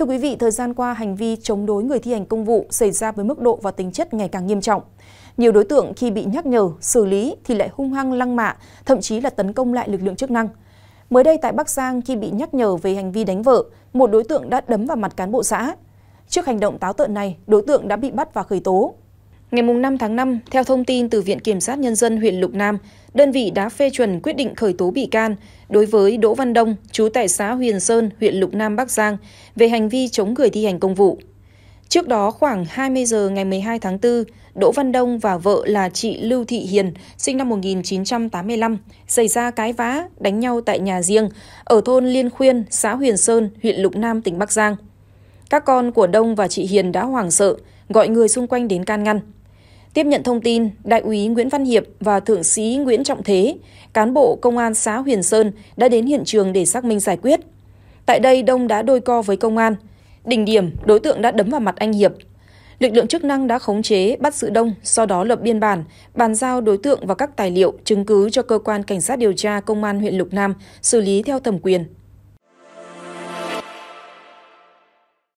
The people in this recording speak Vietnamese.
Thưa quý vị, thời gian qua hành vi chống đối người thi hành công vụ xảy ra với mức độ và tính chất ngày càng nghiêm trọng. Nhiều đối tượng khi bị nhắc nhở, xử lý thì lại hung hăng lăng mạ, thậm chí là tấn công lại lực lượng chức năng. Mới đây tại Bắc Giang khi bị nhắc nhở về hành vi đánh vợ, một đối tượng đã đấm vào mặt cán bộ xã. Trước hành động táo tợn này, đối tượng đã bị bắt và khởi tố. Ngày 5 tháng 5, theo thông tin từ Viện Kiểm sát Nhân dân huyện Lục Nam, đơn vị đã phê chuẩn quyết định khởi tố bị can đối với Đỗ Văn Đông, chú tại xã Huyền Sơn, huyện Lục Nam, Bắc Giang, về hành vi chống người thi hành công vụ. Trước đó khoảng 20 giờ ngày 12 tháng 4, Đỗ Văn Đông và vợ là chị Lưu Thị Hiền, sinh năm 1985, xảy ra cái vã, đánh nhau tại nhà riêng ở thôn Liên Khuyên, xã Huyền Sơn, huyện Lục Nam, tỉnh Bắc Giang. Các con của Đông và chị Hiền đã hoảng sợ, gọi người xung quanh đến can ngăn. Tiếp nhận thông tin, Đại úy Nguyễn Văn Hiệp và Thượng sĩ Nguyễn Trọng Thế, cán bộ công an xã Huyền Sơn đã đến hiện trường để xác minh giải quyết. Tại đây Đông đã đôi co với công an. Đỉnh điểm, đối tượng đã đấm vào mặt anh Hiệp. Lực lượng chức năng đã khống chế, bắt giữ Đông, sau đó lập biên bản, bàn giao đối tượng và các tài liệu, chứng cứ cho cơ quan cảnh sát điều tra công an huyện Lục Nam xử lý theo thẩm quyền.